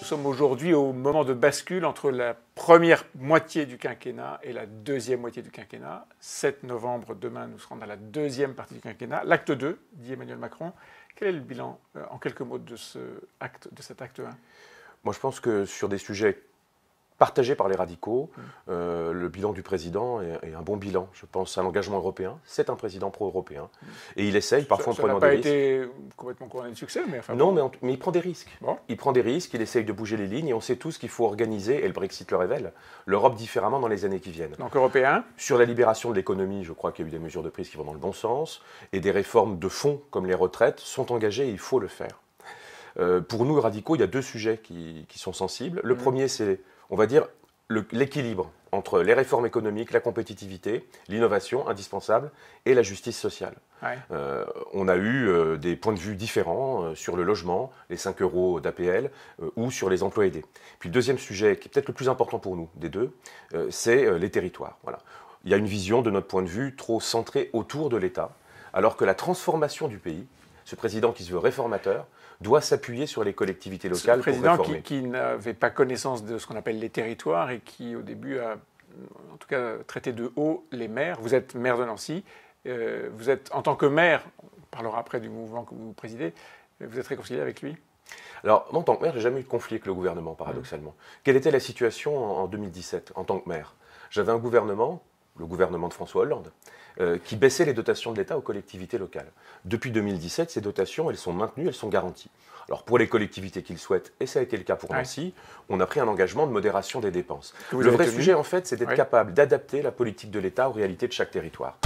Nous sommes aujourd'hui au moment de bascule entre la première moitié du quinquennat et la deuxième moitié du quinquennat. 7 novembre, demain, nous serons dans la deuxième partie du quinquennat, l'acte 2, dit Emmanuel Macron. Quel est le bilan, euh, en quelques mots, de, ce acte, de cet acte 1 Moi, je pense que sur des sujets partagé par les radicaux. Euh, le bilan du président est, un bon bilan, je pense, à l'engagement européen. C'est un président pro-européen. Et il essaye, parfois en prenant des risques. Ça n'a pas été complètement couronné de succès, mais enfin. Non, mais, il prend des risques. Il prend des risques, il essaye de bouger les lignes, et on sait tous qu'il faut organiser, et le Brexit le révèle, l'Europe différemment dans les années qui viennent. Donc européen Sur la libération de l'économie, je crois qu'il y a eu des mesures de prise qui vont dans le bon sens, et des réformes de fond, comme les retraites, sont engagées, et il faut le faire. Euh, pour nous, radicaux, il y a deux sujets qui, sont sensibles. Le mm. premier, c'est, on va dire, l'équilibre entre les réformes économiques, la compétitivité, l'innovation indispensable et la justice sociale. Euh, on a eu euh, des points de vue différents sur le logement, les 5 euros d'APL ou sur les emplois aidés. Puis le deuxième sujet, qui est peut-être le plus important pour nous des deux, c'est les territoires. Il y a une vision de notre point de vue trop centrée autour de l'État, alors que la transformation du pays, ce président qui se veut réformateur, doit s'appuyer sur les collectivités locales. pour réformer. qui, qui n'avait pas connaissance de ce qu'on appelle les territoires et qui au début a en tout cas traité de haut les maires. Vous êtes maire de Nancy, euh, vous êtes en tant que maire, on parlera après du mouvement que vous présidez, euh, vous êtes réconcilié avec lui alors, en tant que maire, j'ai jamais eu de conflit avec le gouvernement, paradoxalement. Mmh. Quelle était la situation en 2017 en tant que maire J'avais un gouvernement le gouvernement de François Hollande, euh, qui baissait les dotations de l'État aux collectivités locales. Depuis 2017, ces dotations, elles sont maintenues, elles sont garanties. Alors pour les collectivités qu'il souhaitent, et ça a été le cas pour Nancy, on a pris un engagement de modération des dépenses. le vrai sujet, en fait, c'est d'être capable d'adapter la politique de l'État aux réalités de chaque territoire.